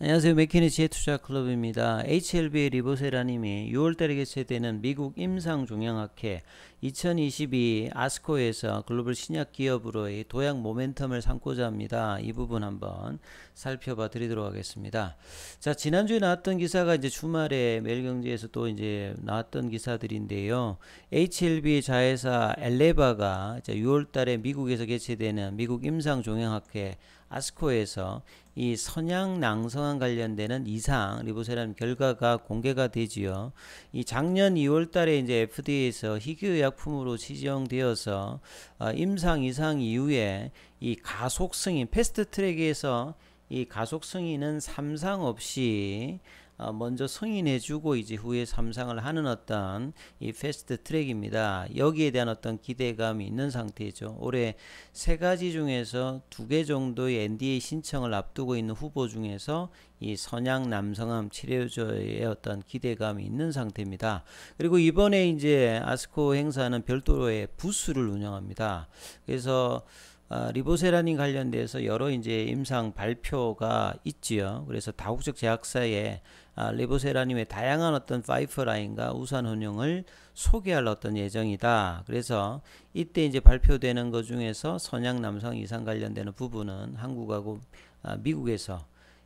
안녕하세요. 맥키니지의 투자 클럽입니다. HLB 리보세라님이 6월달에 개최되는 미국 임상종양학회 2022 아스코에서 글로벌 신약 기업으로의 도약 모멘텀을 삼고자 합니다. 이 부분 한번 살펴봐 드리도록 하겠습니다. 자, 지난주에 나왔던 기사가 이제 주말에 매일경제에서 또 이제 나왔던 기사들인데요. HLB 자회사 엘레바가 6월달에 미국에서 개최되는 미국 임상종양학회 아스코에서 이 선양 낭성암 관련되는 이상 리보세람 결과가 공개가 되지요. 이 작년 2월 달에 이제 FDA에서 희귀의약품으로 지정되어서 어, 임상 이상 이후에 이 가속 승인 패스트 트랙에서 이 가속 승인은 삼상 없이 어, 먼저 승인해주고 이제 후에 삼상을 하는 어떤 이 패스트 트랙입니다. 여기에 대한 어떤 기대감이 있는 상태죠. 올해 세 가지 중에서 두 개 정도의 NDA 신청을 앞두고 있는 후보 중에서 이 선양 남성암 치료제의 어떤 기대감이 있는 상태입니다. 그리고 이번에 이제 아스코 행사는 별도의 부스를 운영합니다. 그래서 아, 리보세라닌 관련돼서 여러 이제 임상 발표가 있지요. 그래서 다국적 제약사의 아, 리보세라님의 다양한 어떤 파이프라인과 우산 혼용을 소개할 어떤 예정이다. 그래서 이때 이제 발표되는 것 중에서 선양 남성 이상 관련되는 부분은 한국하고 아, 미국에서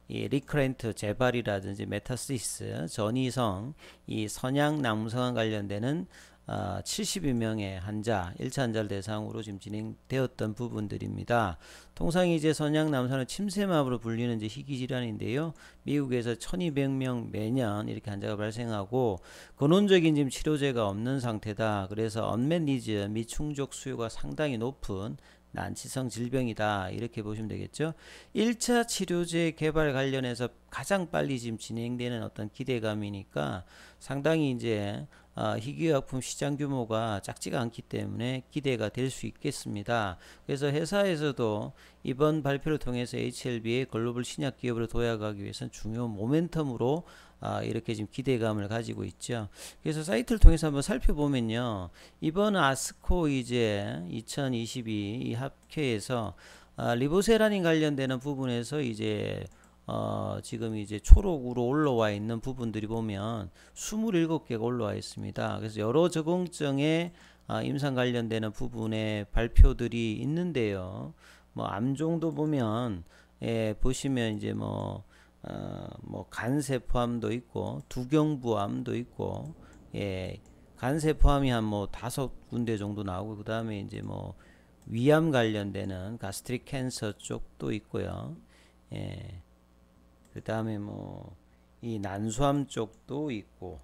이 리크렌트 재발이라든지 메타시스 전이성 이 선양 남성 관련되는 아, 72명의 환자, 1차 환자를 대상으로 지금 진행되었던 부분들입니다. 통상 이제 선양 남산을 침샘압으로 불리는 이제 희귀 질환인데요. 미국에서 1,200명 매년 이렇게 환자가 발생하고 근원적인 지금 치료제가 없는 상태다. 그래서 언맨 니즈 미 충족 수요가 상당히 높은 난치성 질병이다 이렇게 보시면 되겠죠 1차 치료제 개발 관련해서 가장 빨리 지금 진행되는 어떤 기대감이니까 상당히 이제 아, 희귀약품 시장 규모가 작지가 않기 때문에 기대가 될 수 있겠습니다. 그래서 회사에서도 이번 발표를 통해서 HLB의 글로벌 신약 기업으로 도약하기 위해선 중요한 모멘텀으로 아, 이렇게 지금 기대감을 가지고 있죠. 그래서 사이트를 통해서 한번 살펴보면요. 이번 아스코 이제 2022 합회에서 아, 리보세라닌 관련되는 부분에서 이제 어, 지금 이제 초록으로 올라와 있는 부분들이 보면 27개가 올라와 있습니다. 그래서 여러 적응증에 아, 임상 관련되는 부분에 발표들이 있는데요. 뭐 암종도 보면 예, 보시면 이제 뭐 어, 뭐 간세포암도 있고 두경부암도 있고 예, 간세포암이 한 뭐 다섯 군데 정도 나오고 그 다음에 이제 뭐 위암 관련되는 가스트릭 캔서 쪽도 있고요. 예. 그 다음에 뭐 이 난수암 쪽도 있고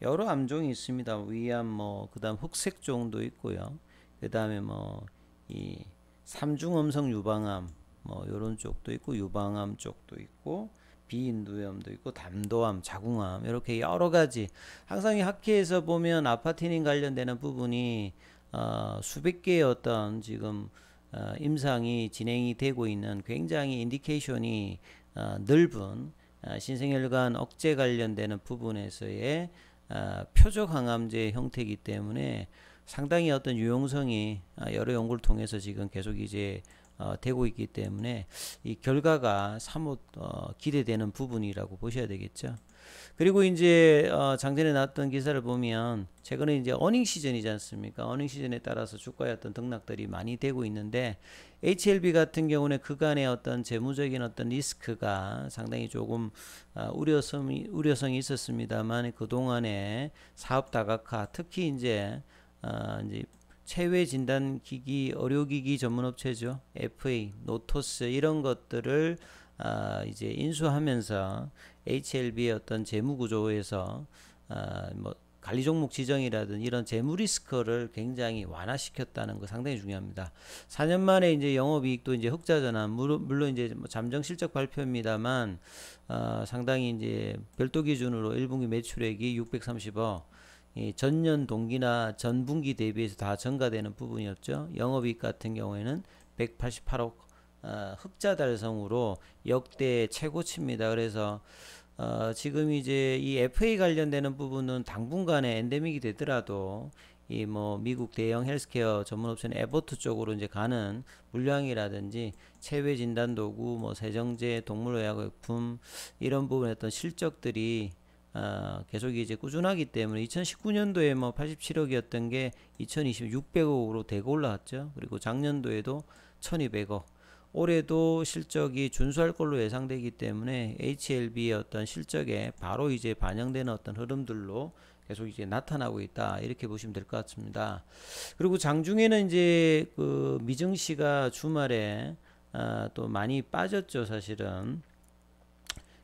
여러 암종이 있습니다. 위암 뭐 그다음 흑색종도 있고요. 그다음에 뭐 이 삼중음성 유방암 뭐 요런 쪽도 있고 유방암 쪽도 있고 비인두염도 있고 담도암, 자궁암 이렇게 여러 가지 항상 이 학회에서 보면 아파티닌 관련되는 부분이 어, 수백 개의 어떤 지금 어, 임상이 진행이 되고 있는 굉장히 인디케이션이 어, 넓은 어, 신생혈관 억제 관련되는 부분에서의 어, 표적 항암제 형태이기 때문에 상당히 어떤 유용성이 여러 연구를 통해서 지금 계속 이제 되고 있기 때문에 이 결과가 사뭇 기대되는 부분이라고 보셔야 되겠죠. 그리고 이제 장전에 나던 기사를 보면 최근에 이제 어닝 시즌이지 않습니까? 어닝 시즌에 따라서 주가의 어떤 등락들이 많이 되고 있는데 HLB 같은 경우는 그간의 어떤 재무적인 어떤 리스크가 상당히 조금 아, 우려성이, 우려성이 있었습니다만 그동안에 사업 다각화 특히 이제 어, 이제 체외 진단 기기 의료 기기 전문 업체죠. FA, 노토스 이런 것들을 아, 이제 인수하면서 HLB의 어떤 재무 구조에서 아, 뭐 관리 종목 지정이라든 이런 재무 리스크를 굉장히 완화시켰다는 거 상당히 중요합니다. 4년 만에 이제 영업이익도 이제 흑자 전환 물론 이제 뭐 잠정 실적 발표입니다만 어, 상당히 이제 별도 기준으로 1분기 매출액이 630억 예, 전년 동기나 전분기 대비해서 다 증가되는 부분이었죠. 영업이익 같은 경우에는 188억 어, 흑자 달성으로 역대 최고치입니다. 그래서 어, 지금 이제 이 FA 관련되는 부분은 당분간에 엔데믹이 되더라도 이 뭐 미국 대형 헬스케어 전문 업체인 에버트 쪽으로 이제 가는 물량이라든지 체외 진단 도구, 뭐 세정제, 동물의약품 이런 부분에 어떤 실적들이 어, 계속 이제 꾸준하기 때문에 2019년도에 뭐 87억이었던 게2020 600억으로 대고 올라왔죠. 그리고 작년도에도 1200억 올해도 실적이 준수할 걸로 예상되기 때문에 HLB의 어떤 실적에 바로 이제 반영되는 어떤 흐름들로 계속 이제 나타나고 있다 이렇게 보시면 될 것 같습니다. 그리고 장중에는 이제 그 미증시가 주말에 아, 또 많이 빠졌죠 사실은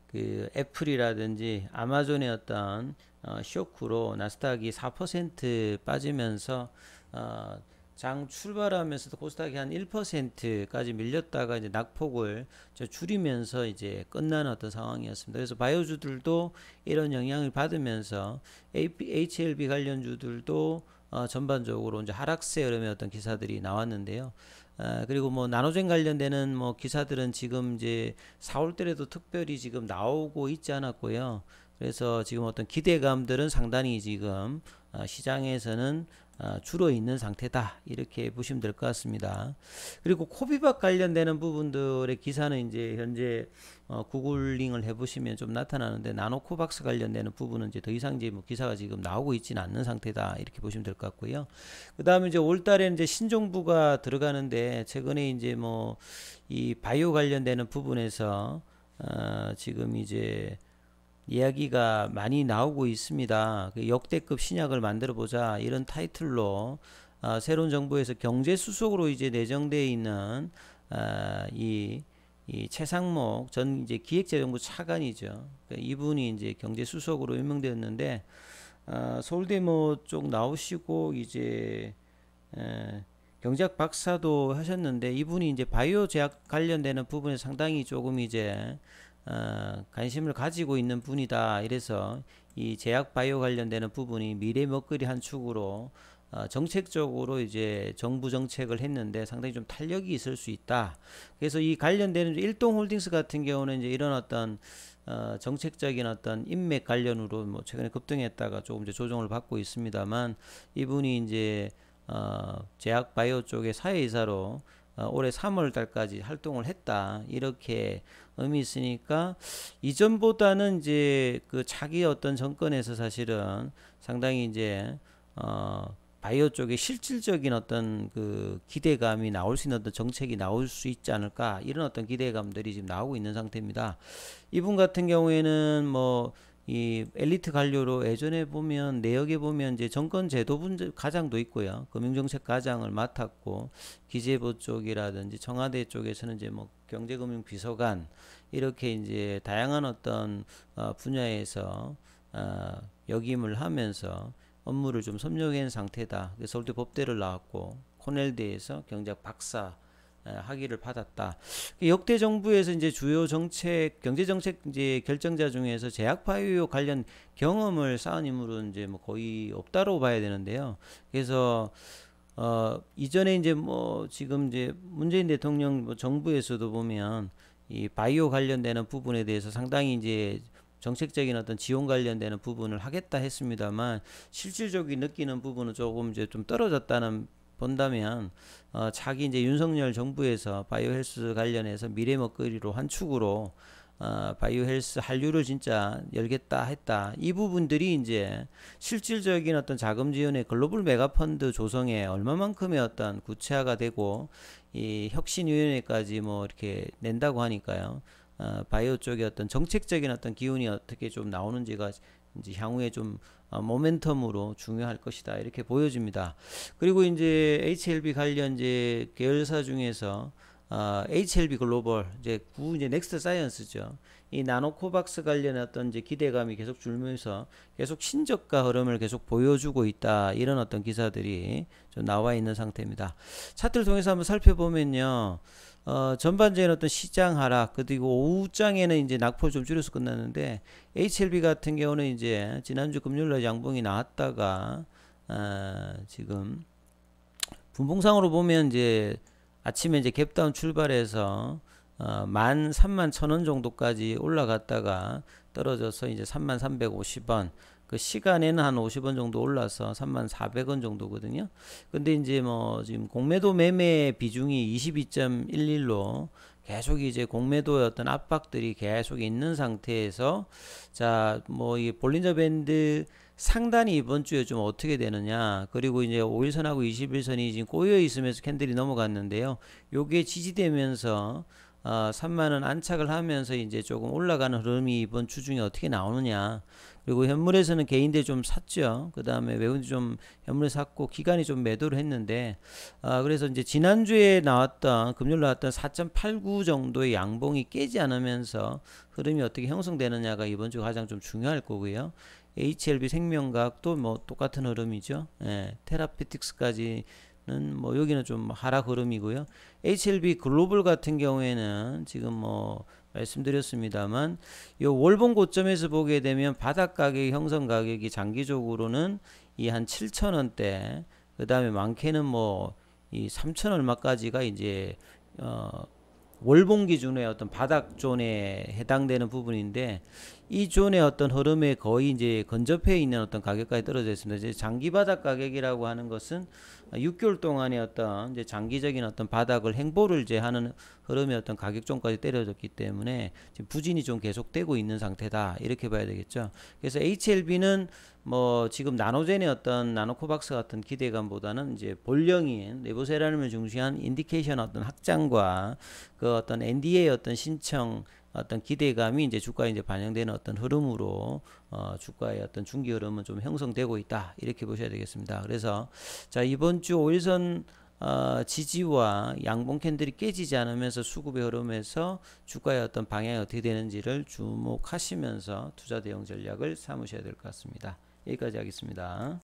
그 애플이라든지 아마존의 어떤 어, 쇼크로 나스닥이 4% 빠지면서 어, 장 출발하면서도 코스닥이 한 1%까지 밀렸다가 이제 낙폭을 줄이면서 이제 끝나는 어떤 상황이었습니다. 그래서 바이오주들도 이런 영향을 받으면서 HLB 관련주들도 어, 전반적으로 이제 하락세 흐름의 어떤 기사들이 나왔는데요. 아, 그리고 뭐 나노젠 관련되는 뭐 기사들은 지금 이제 4월 달에도 특별히 지금 나오고 있지 않았고요. 그래서 지금 어떤 기대감들은 상당히 지금 아, 시장에서는 아, 줄어 있는 상태다 이렇게 보시면 될 것 같습니다. 그리고 코비박 관련되는 부분들의 기사는 이제 현재 어, 구글링을 해보시면 좀 나타나는데 나노코박스 관련되는 부분은 이제 더 이상 이제 뭐 기사가 지금 나오고 있지는 않는 상태다 이렇게 보시면 될 것 같고요. 그 다음에 이제 올달에 이제 신정부가 들어가는데 최근에 이제 뭐 이 바이오 관련되는 부분에서 어, 지금 이제 이야기가 많이 나오고 있습니다. 그 역대급 신약을 만들어 보자 이런 타이틀로 아, 새로운 정부에서 경제 수석으로 이제 내정되어 있는 아, 이, 이 최상목 전 이제 기획재정부 차관이죠. 그러니까 이분이 이제 경제 수석으로 임명되었는데 아, 서울대 뭐쪽 나오시고 이제 경제학 박사도 하셨는데 이분이 이제 바이오 제약 관련되는 부분에 상당히 조금 이제 어, 관심을 가지고 있는 분이다. 이래서 이 제약 바이오 관련되는 부분이 미래 먹거리 한 축으로 어, 정책적으로 이제 정부 정책을 했는데 상당히 좀 탄력이 있을 수 있다. 그래서 이 관련되는 일동 홀딩스 같은 경우는 이제 이런 어떤 어, 정책적인 어떤 인맥 관련으로 뭐 최근에 급등했다가 조금 이제 조정을 받고 있습니다만 이분이 이제 어, 제약 바이오 쪽의 사회이사로 어, 올해 3월 달까지 활동을 했다. 이렇게 의미 있으니까 이전보다는 이제 그 자기 어떤 정권에서 사실은 상당히 이제 어 바이오 쪽에 실질적인 어떤 그 기대감이 나올 수 있는 어떤 정책이 나올 수 있지 않을까 이런 어떤 기대감들이 지금 나오고 있는 상태입니다. 이분 같은 경우에는 뭐이 엘리트 관료로 예전에 보면 내역에 보면 이제 정권 제도 분제 가장도 있고요. 금융정책 가장을 맡았고 기재부 쪽이라든지 청와대 쪽에서는 이제 뭐 경제금융 비서관 이렇게 이제 다양한 어떤 어, 분야에서 어, 역임을 하면서 업무를 좀 섬유한 상태다. 서울대 법대를 나왔고 코넬대에서 경제학 박사 학위를 받았다. 그 역대 정부에서 이제 주요 정책, 경제 정책 이제 결정자 중에서 제약파유 관련 경험을 쌓은 인물은 이제 뭐 거의 없다로 봐야 되는데요. 그래서 어 이전에 이제 뭐 지금 이제 문재인 대통령 뭐 정부에서도 보면 이 바이오 관련되는 부분에 대해서 상당히 이제 정책적인 어떤 지원 관련되는 부분을 하겠다 했습니다만 실질적인 느끼는 부분은 조금 이제 좀 떨어졌다는 본다면 어, 자기 이제 윤석열 정부에서 바이오 헬스 관련해서 미래 먹거리로 환축으로 어, 바이오 헬스 한류를 진짜 열겠다 했다. 이 부분들이 이제 실질적인 어떤 자금 지원의 글로벌 메가펀드 조성에 얼마만큼의 어떤 구체화가 되고 이 혁신위원회까지 뭐 이렇게 낸다고 하니까요. 어, 바이오 쪽의 어떤 정책적인 어떤 기운이 어떻게 좀 나오는지가 이제 향후에 좀 어, 모멘텀으로 중요할 것이다 이렇게 보여집니다. 그리고 이제 HLB 관련 이제 계열사 중에서 어, HLB 글로벌 이제 구 이제 넥스트 사이언스죠. 이 나노코박스 관련 어떤 이제 기대감이 계속 줄면서 계속 신저가 흐름을 계속 보여주고 있다 이런 어떤 기사들이 좀 나와 있는 상태입니다. 차트를 통해서 한번 살펴보면요. 어, 전반적인 어떤 시장 하락 그리고 오후장에는 이제 낙폭 을좀 줄여서 끝났는데 HLB 같은 경우는 이제 지난주 금요일날 양봉이 나왔다가 아, 지금 분봉상으로 보면 이제 아침에 이제 갭다운 출발해서 어, 만, 삼만 천원 정도까지 올라갔다가 떨어져서 이제 삼만 삼백 오십 원그 시간에는 한 50원 정도 올라서 3,400원 정도거든요. 근데 이제 뭐 지금 공매도 매매 비중이 22.11로 계속 이제 공매도의 어떤 압박들이 계속 있는 상태에서 자, 뭐이 볼린저 밴드 상단이 이번 주에 좀 어떻게 되느냐 그리고 이제 5일선하고 21선이 지금 꼬여 있으면서 캔들이 넘어갔는데요 요게 지지되면서 어, 3만원 안착을 하면서 이제 조금 올라가는 흐름이 이번 주 중에 어떻게 나오느냐 그리고 현물에서는 개인대 좀 샀죠. 그 다음에 외국인 좀 현물에 샀고 기간이 좀 매도를 했는데 아 그래서 이제 지난주에 나왔던 금요일 나왔던 4.89 정도의 양봉이 깨지 않으면서 흐름이 어떻게 형성되느냐가 이번 주 가장 좀 중요할 거고요. HLB 생명각도뭐 똑같은 흐름이죠. 예, 테라피틱스까지 는뭐 여기는 좀 하락 흐름이고요. HLB 글로벌 같은 경우에는 지금 뭐 말씀드렸습니다만 이 월봉 고점에서 보게 되면 바닥 가격 형성 가격이 장기적으로는 이 한 7천 원대 그 다음에 많게는 뭐 이 3천 얼마까지가 이제 어 월봉 기준의 어떤 바닥존에 해당되는 부분인데 이존의 어떤 흐름에 거의 이제 건접해 있는 어떤 가격까지 떨어져 있습니다. 이제 장기 바닥 가격이라고 하는 것은 6개월 동안의 어떤 이제 장기적인 어떤 바닥을 행보를 이제 하는 흐름의 어떤 가격종까지 때려졌기 때문에 지금 부진이 좀 계속되고 있는 상태다 이렇게 봐야 되겠죠. 그래서 HLB는 뭐 지금 나노젠의 어떤 나노코박스 같은 기대감보다는 이제 본령인 레보세라늄을 중시한 인디케이션 어떤 확장과 그 어떤 NDA 어떤 신청 어떤 기대감이 이제 주가에 이제 반영되는 어떤 흐름으로 어, 주가의 어떤 중기 흐름은 좀 형성되고 있다 이렇게 보셔야 되겠습니다. 그래서 자 이번 주 5일선 어, 지지와 양봉 캔들이 깨지지 않으면서 수급의 흐름에서 주가의 어떤 방향이 어떻게 되는지를 주목하시면서 투자 대응 전략을 삼으셔야 될 것 같습니다. 여기까지 하겠습니다.